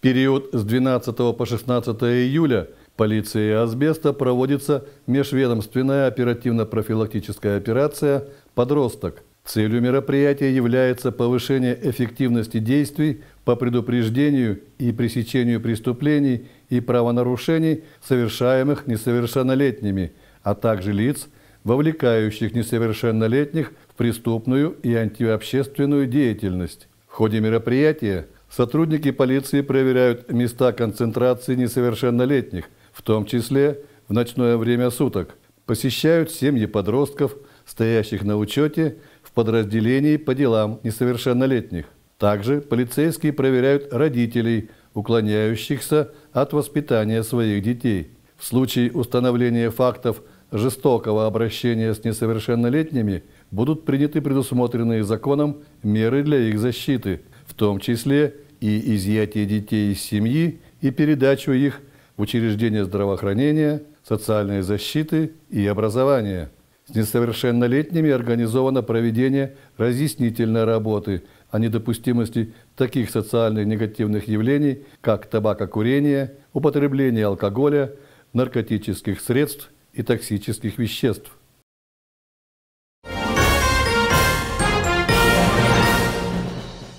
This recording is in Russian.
период с 12 по 16 июля полицией Азбеста проводится межведомственная оперативно-профилактическая операция «Подросток». Целью мероприятия является повышение эффективности действий по предупреждению и пресечению преступлений и правонарушений, совершаемых несовершеннолетними, а также лиц, вовлекающих несовершеннолетних в преступную и антиобщественную деятельность. В ходе мероприятия Сотрудники полиции проверяют места концентрации несовершеннолетних, в том числе в ночное время суток. Посещают семьи подростков, стоящих на учете в подразделении по делам несовершеннолетних. Также полицейские проверяют родителей, уклоняющихся от воспитания своих детей. В случае установления фактов жестокого обращения с несовершеннолетними будут приняты предусмотренные законом меры для их защиты – том числе и изъятие детей из семьи и передачу их в учреждения здравоохранения, социальной защиты и образования. С несовершеннолетними организовано проведение разъяснительной работы о недопустимости таких социальных негативных явлений, как табакокурение, употребление алкоголя, наркотических средств и токсических веществ.